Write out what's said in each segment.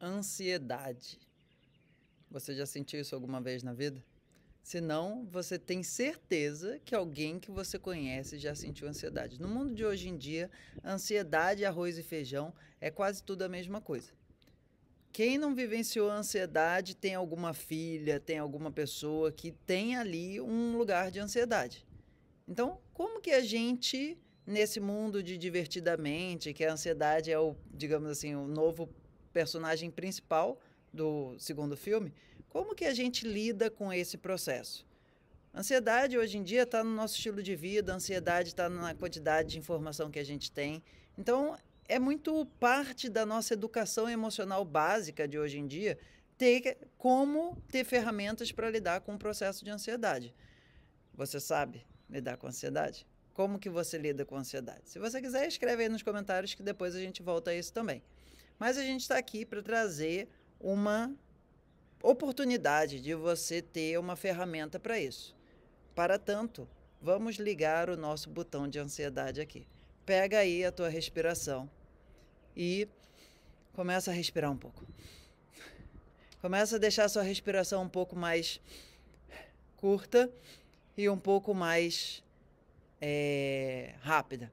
ansiedade. Você já sentiu isso alguma vez na vida? Se não, você tem certeza que alguém que você conhece já sentiu ansiedade. No mundo de hoje em dia, ansiedade, arroz e feijão é quase tudo a mesma coisa. Quem não vivenciou ansiedade tem alguma filha, tem alguma pessoa que tem ali um lugar de ansiedade. Então, como que a gente, nesse mundo de divertidamente, que a ansiedade é o, digamos assim, o novo personagem principal do segundo filme, como que a gente lida com esse processo? Ansiedade hoje em dia está no nosso estilo de vida, ansiedade está na quantidade de informação que a gente tem. Então, é muito parte da nossa educação emocional básica de hoje em dia ter como ter ferramentas para lidar com o processo de ansiedade. Você sabe lidar com ansiedade? Como que você lida com ansiedade? Se você quiser, escreve aí nos comentários que depois a gente volta a isso também. Mas a gente está aqui para trazer uma oportunidade de você ter uma ferramenta para isso. Para tanto, vamos ligar o nosso botão de ansiedade aqui. Pega aí a tua respiração e começa a respirar um pouco. Começa a deixar a sua respiração um pouco mais curta e um pouco mais é, rápida.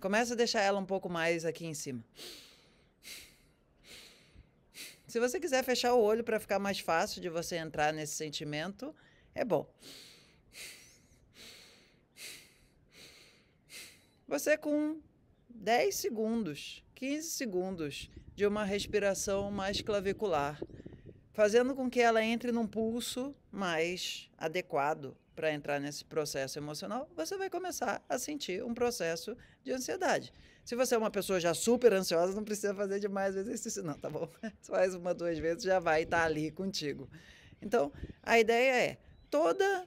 Começa a deixar ela um pouco mais aqui em cima. Se você quiser fechar o olho para ficar mais fácil de você entrar nesse sentimento, é bom. Você com 10 segundos, 15 segundos de uma respiração mais clavicular, fazendo com que ela entre num pulso mais adequado para entrar nesse processo emocional, você vai começar a sentir um processo de ansiedade. Se você é uma pessoa já super ansiosa, não precisa fazer demais exercício, não, tá bom? faz uma, duas vezes, já vai estar tá ali contigo. Então, a ideia é toda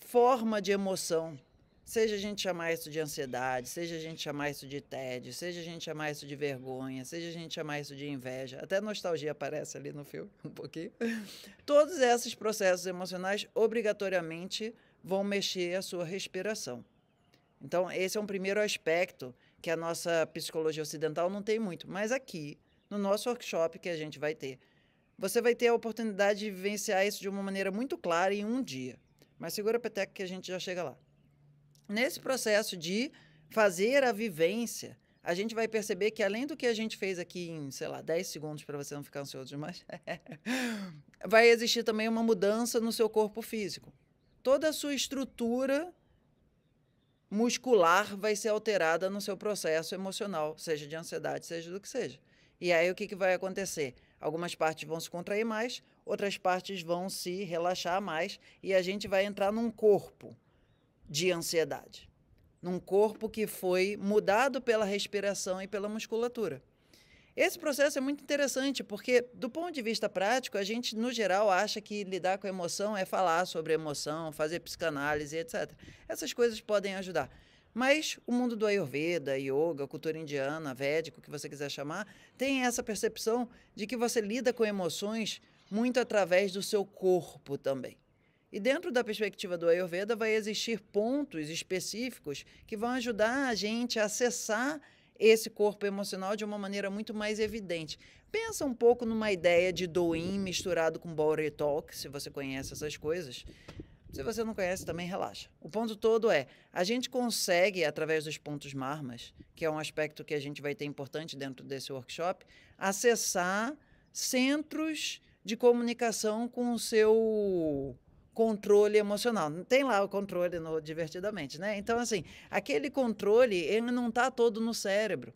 forma de emoção, seja a gente chamar isso de ansiedade, seja a gente chamar isso de tédio, seja a gente chamar isso de vergonha, seja a gente chamar isso de inveja, até nostalgia aparece ali no filme um pouquinho. Todos esses processos emocionais obrigatoriamente vão mexer a sua respiração. Então, esse é um primeiro aspecto que a nossa psicologia ocidental não tem muito. Mas aqui, no nosso workshop que a gente vai ter, você vai ter a oportunidade de vivenciar isso de uma maneira muito clara em um dia. Mas segura a peteca que a gente já chega lá. Nesse processo de fazer a vivência, a gente vai perceber que além do que a gente fez aqui em, sei lá, 10 segundos para você não ficar ansioso demais, vai existir também uma mudança no seu corpo físico toda a sua estrutura muscular vai ser alterada no seu processo emocional, seja de ansiedade, seja do que seja. E aí o que, que vai acontecer? Algumas partes vão se contrair mais, outras partes vão se relaxar mais, e a gente vai entrar num corpo de ansiedade. Num corpo que foi mudado pela respiração e pela musculatura. Esse processo é muito interessante, porque, do ponto de vista prático, a gente, no geral, acha que lidar com emoção é falar sobre emoção, fazer psicanálise, etc. Essas coisas podem ajudar. Mas o mundo do Ayurveda, Yoga, cultura indiana, védico, o que você quiser chamar, tem essa percepção de que você lida com emoções muito através do seu corpo também. E dentro da perspectiva do Ayurveda vai existir pontos específicos que vão ajudar a gente a acessar esse corpo emocional de uma maneira muito mais evidente. Pensa um pouco numa ideia de doin misturado com body talk, se você conhece essas coisas. Se você não conhece, também relaxa. O ponto todo é, a gente consegue, através dos pontos marmas, que é um aspecto que a gente vai ter importante dentro desse workshop, acessar centros de comunicação com o seu controle emocional. Não tem lá o controle no divertidamente, né? Então assim, aquele controle ele não está todo no cérebro.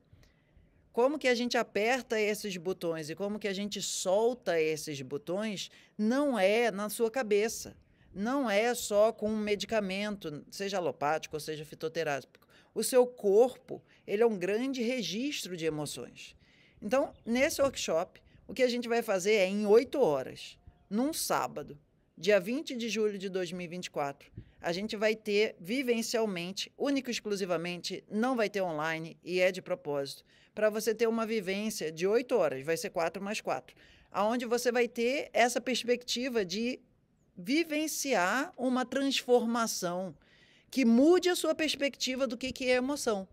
Como que a gente aperta esses botões e como que a gente solta esses botões não é na sua cabeça. Não é só com um medicamento, seja alopático ou seja fitoterápico. O seu corpo, ele é um grande registro de emoções. Então, nesse workshop, o que a gente vai fazer é em oito horas, num sábado, dia 20 de julho de 2024. A gente vai ter vivencialmente, único e exclusivamente, não vai ter online e é de propósito. Para você ter uma vivência de 8 horas, vai ser 4 mais 4, aonde você vai ter essa perspectiva de vivenciar uma transformação que mude a sua perspectiva do que, que é emoção.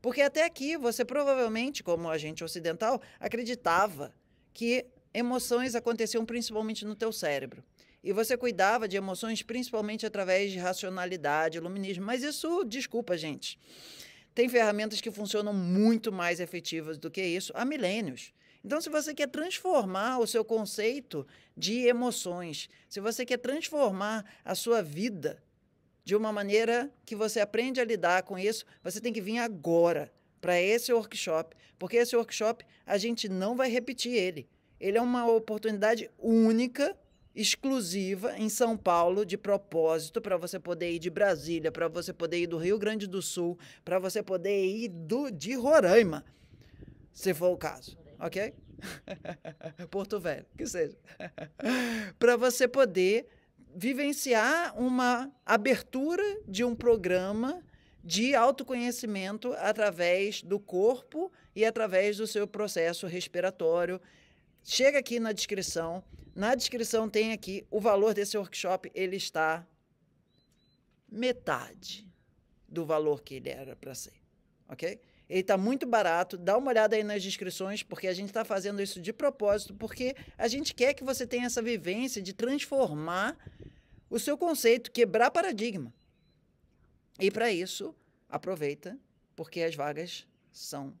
Porque até aqui você provavelmente, como a gente ocidental, acreditava que emoções aconteciam principalmente no teu cérebro. E você cuidava de emoções principalmente através de racionalidade, iluminismo. Mas isso, desculpa, gente. Tem ferramentas que funcionam muito mais efetivas do que isso há milênios. Então, se você quer transformar o seu conceito de emoções, se você quer transformar a sua vida de uma maneira que você aprende a lidar com isso, você tem que vir agora para esse workshop, porque esse workshop a gente não vai repetir ele. Ele é uma oportunidade única exclusiva em São Paulo de propósito para você poder ir de Brasília, para você poder ir do Rio Grande do Sul, para você poder ir do, de Roraima, se for o caso, ok? Porto Velho, que seja. para você poder vivenciar uma abertura de um programa de autoconhecimento através do corpo e através do seu processo respiratório Chega aqui na descrição. Na descrição tem aqui o valor desse workshop, ele está metade do valor que ele era para ser, ok? Ele está muito barato. Dá uma olhada aí nas descrições, porque a gente está fazendo isso de propósito, porque a gente quer que você tenha essa vivência de transformar o seu conceito, quebrar paradigma. E para isso, aproveita, porque as vagas são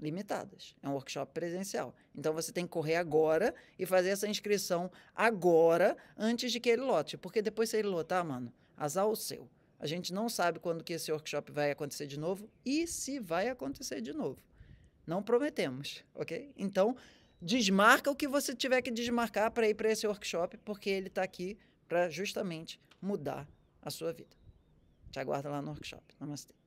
limitadas. É um workshop presencial. Então você tem que correr agora e fazer essa inscrição agora, antes de que ele lote. Porque depois, se ele lotar, mano, azar o seu. A gente não sabe quando que esse workshop vai acontecer de novo e se vai acontecer de novo. Não prometemos, ok? Então, desmarca o que você tiver que desmarcar para ir para esse workshop, porque ele está aqui para justamente mudar a sua vida. Te aguardo lá no workshop. Namastê.